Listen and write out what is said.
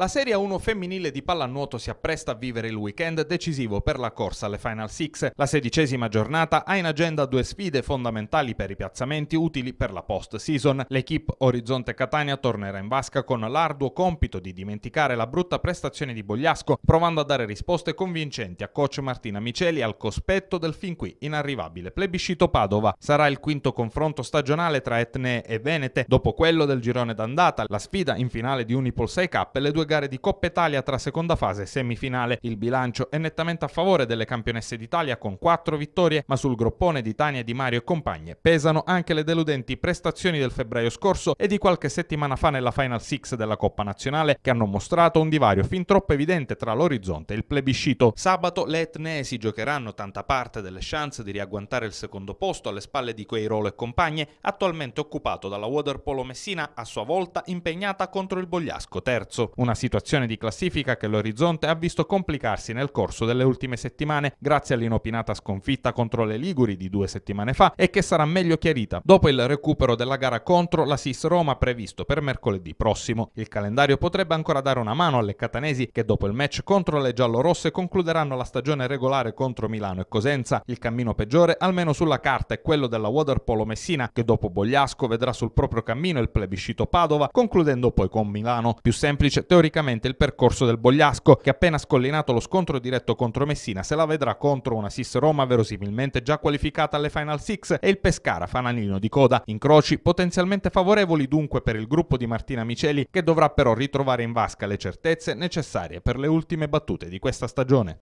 La Serie 1 femminile di pallanuoto si appresta a vivere il weekend decisivo per la corsa alle Final Six. La sedicesima giornata ha in agenda due sfide fondamentali per i piazzamenti utili per la post-season. L'equipe Orizzonte Catania tornerà in vasca con l'arduo compito di dimenticare la brutta prestazione di Bogliasco, provando a dare risposte convincenti a coach Martina Miceli al cospetto del fin qui inarrivabile plebiscito Padova. Sarà il quinto confronto stagionale tra Etne e Venete, dopo quello del girone d'andata, la sfida in finale di Unipol 6K e le due gare di Coppa Italia tra seconda fase e semifinale. Il bilancio è nettamente a favore delle campionesse d'Italia con quattro vittorie, ma sul groppone di Tania Di Mario e compagne pesano anche le deludenti prestazioni del febbraio scorso e di qualche settimana fa nella Final Six della Coppa Nazionale, che hanno mostrato un divario fin troppo evidente tra l'orizzonte e il plebiscito. Sabato le si giocheranno tanta parte delle chance di riagguantare il secondo posto alle spalle di Queirolo e compagne, attualmente occupato dalla Waterpolo Messina, a sua volta impegnata contro il Bogliasco terzo. Una una situazione di classifica che l'Orizzonte ha visto complicarsi nel corso delle ultime settimane grazie all'inopinata sconfitta contro le Liguri di due settimane fa e che sarà meglio chiarita dopo il recupero della gara contro la SIS Roma previsto per mercoledì prossimo. Il calendario potrebbe ancora dare una mano alle catanesi che dopo il match contro le giallorosse concluderanno la stagione regolare contro Milano e Cosenza. Il cammino peggiore, almeno sulla carta, è quello della Waterpolo Messina che dopo Bogliasco vedrà sul proprio cammino il plebiscito Padova concludendo poi con Milano. Più semplice teoricamente teoricamente il percorso del Bogliasco, che appena scollinato lo scontro diretto contro Messina se la vedrà contro una Sis Roma verosimilmente già qualificata alle Final Six e il Pescara fanalino di coda. Incroci potenzialmente favorevoli dunque per il gruppo di Martina Miceli che dovrà però ritrovare in vasca le certezze necessarie per le ultime battute di questa stagione.